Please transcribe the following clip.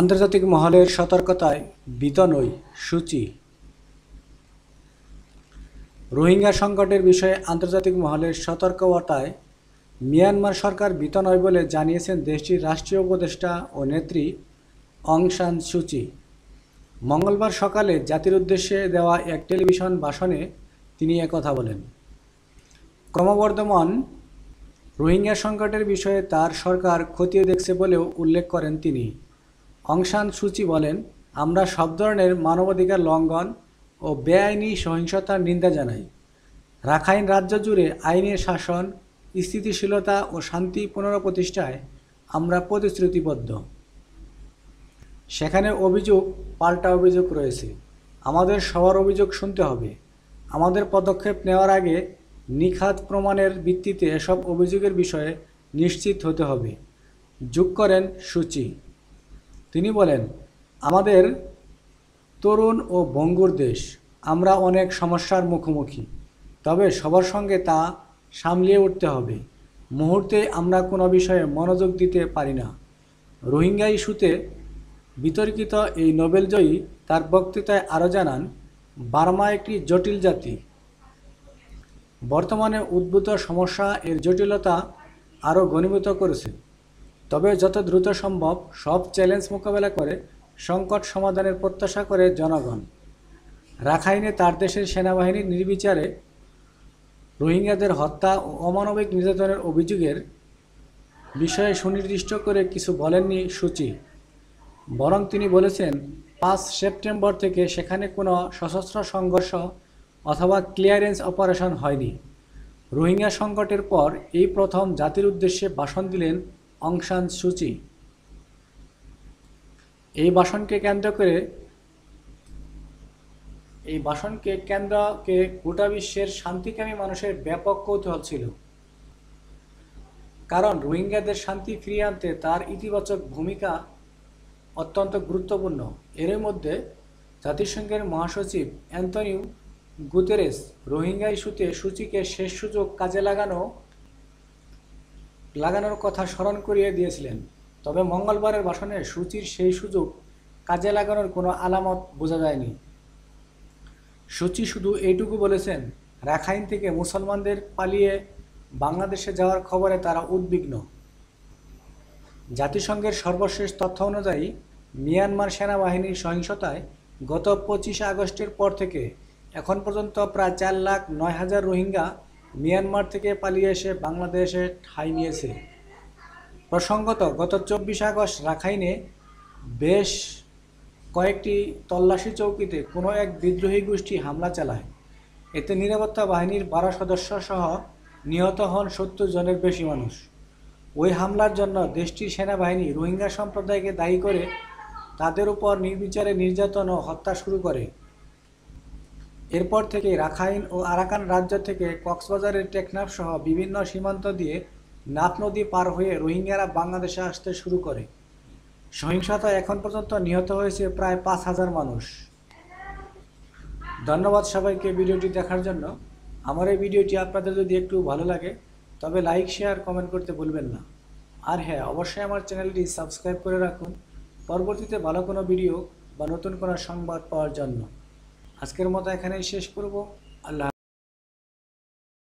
আন্তর্জাতিক মহলের সতর্কতায় বিতনই সূচি রোহিঙ্গা সংকটের বিষয়ে আন্তর্জাতিক মহলের সতর্কতায় মিয়ানমার সরকার বিতনয় বলে জানিয়েছেন দেশটির রাষ্ট্রীয় উপদেষ্টা ও নেত্রী অং সান সুচি মঙ্গলবার সকালে জাতির উদ্দেশ্যে দেওয়া এক টেলিভিশন ভাষণে তিনি কথা বলেন ক্রমবর্ধমান রোহিঙ্গা সংকটের বিষয়ে তার সরকার খতিয়ে দেখছে বলেও উল্লেখ করেন তিনি অংশান সুচি বলেন আমরা সব ধরনের মানবাধিকার লঙ্ঘন ও বেআইনি সহিংসতার নিন্দা জানাই রাখাইন রাজ্য জুড়ে আইনের শাসন স্থিতিশীলতা ও শান্তি পুনঃপ্রতিষ্ঠায় আমরা প্রতিশ্রুতিবদ্ধ সেখানে অভিযোগ পাল্টা অভিযোগ রয়েছে আমাদের সবার অভিযোগ শুনতে হবে আমাদের পদক্ষেপ নেওয়ার আগে নিখাত প্রমাণের ভিত্তিতে এসব অভিযোগের বিষয়ে নিশ্চিত হতে হবে যোগ করেন সূচি তিনি বলেন আমাদের তরুণ ও বঙ্গুর দেশ আমরা অনেক সমস্যার মুখোমুখি তবে সবার সঙ্গে তা সামলিয়ে উঠতে হবে মুহূর্তে আমরা কোনো বিষয়ে মনোযোগ দিতে পারি না রোহিঙ্গা ইস্যুতে বিতর্কিত এই নোবেলজয়ী তার বক্তৃতায় আরও জানান বার্মা একটি জটিল জাতি বর্তমানে উদ্ভূত সমস্যা এর জটিলতা আরও ঘনীভূত করেছে তবে যত দ্রুত সম্ভব সব চ্যালেঞ্জ মোকাবেলা করে সংকট সমাধানের প্রত্যাশা করে জনগণ রাখাইনে তার দেশের সেনাবাহিনীর নির্বিচারে রোহিঙ্গাদের হত্যা ও অমানবিক নির্যাতনের অভিযোগের বিষয়ে সুনির্দিষ্ট করে কিছু বলেননি সূচি বরং তিনি বলেছেন পাঁচ সেপ্টেম্বর থেকে সেখানে কোনো সশস্ত্র সংঘর্ষ অথবা ক্লিয়ারেন্স অপারেশন হয়নি রোহিঙ্গা সংকটের পর এই প্রথম জাতির উদ্দেশ্যে ভাষণ দিলেন অংশান সূচি এই বাসনকে কেন্দ্র করে এই বাসনকে কেন্দ্রকে গোটা বিশ্বের শান্তিকামী মানুষের ব্যাপক কৌতূহল ছিল কারণ রোহিঙ্গাদের শান্তি ফিরিয়ে আনতে তার ইতিবাচক ভূমিকা অত্যন্ত গুরুত্বপূর্ণ এর মধ্যে জাতিসংঘের মহাসচিব অ্যান্থনিউ গুতেরেস রোহিঙ্গা ইস্যুতে সূচিকে শেষ সুযোগ কাজে লাগানো লাগানোর কথা স্মরণ করিয়ে দিয়েছিলেন তবে মঙ্গলবারের ভাষণে সূচির সেই সুযোগ কাজে লাগানোর কোনো আলামত বোঝা যায়নি সূচি শুধু এইটুকু বলেছেন রাখাইন থেকে মুসলমানদের পালিয়ে বাংলাদেশে যাওয়ার খবরে তারা উদ্বিগ্ন জাতিসংঘের সর্বশেষ তথ্য অনুযায়ী মিয়ানমার সেনাবাহিনীর সহিংসতায় গত পঁচিশে আগস্টের পর থেকে এখন পর্যন্ত প্রায় চার লাখ নয় হাজার রোহিঙ্গা মিয়ানমার থেকে পালিয়ে এসে বাংলাদেশে ঠাঁই নিয়েছে প্রসঙ্গত গত চব্বিশ আগস্ট রাখাইনে বেশ কয়েকটি তল্লাশি চৌকিতে কোনো এক বিদ্রোহী গোষ্ঠী হামলা চালায় এতে নিরাপত্তা বাহিনীর বারো সদস্য সহ নিহত হন সত্তর জনের বেশি মানুষ ওই হামলার জন্য দেশটির সেনাবাহিনী রোহিঙ্গা সম্প্রদায়কে দায়ী করে তাদের উপর নির্বিচারে নির্যাতন ও হত্যা শুরু করে এরপর থেকে রাখাইন ও আরাকান রাজ্য থেকে কক্সবাজারের টেকনাফ সহ বিভিন্ন সীমান্ত দিয়ে নাফ নদী পার হয়ে রোহিঙ্গারা বাংলাদেশে আসতে শুরু করে সহিংসতা এখন পর্যন্ত নিহত হয়েছে প্রায় পাঁচ হাজার মানুষ ধন্যবাদ সবাইকে ভিডিওটি দেখার জন্য আমার এই ভিডিওটি আপনাদের যদি একটু ভালো লাগে তবে লাইক শেয়ার কমেন্ট করতে ভুলবেন না আর হ্যাঁ অবশ্যই আমার চ্যানেলটি সাবস্ক্রাইব করে রাখুন পরবর্তীতে ভালো কোনো ভিডিও বা নতুন কোনো সংবাদ পাওয়ার জন্য আজকের মতো এখানেই শেষ করব আল্লাহ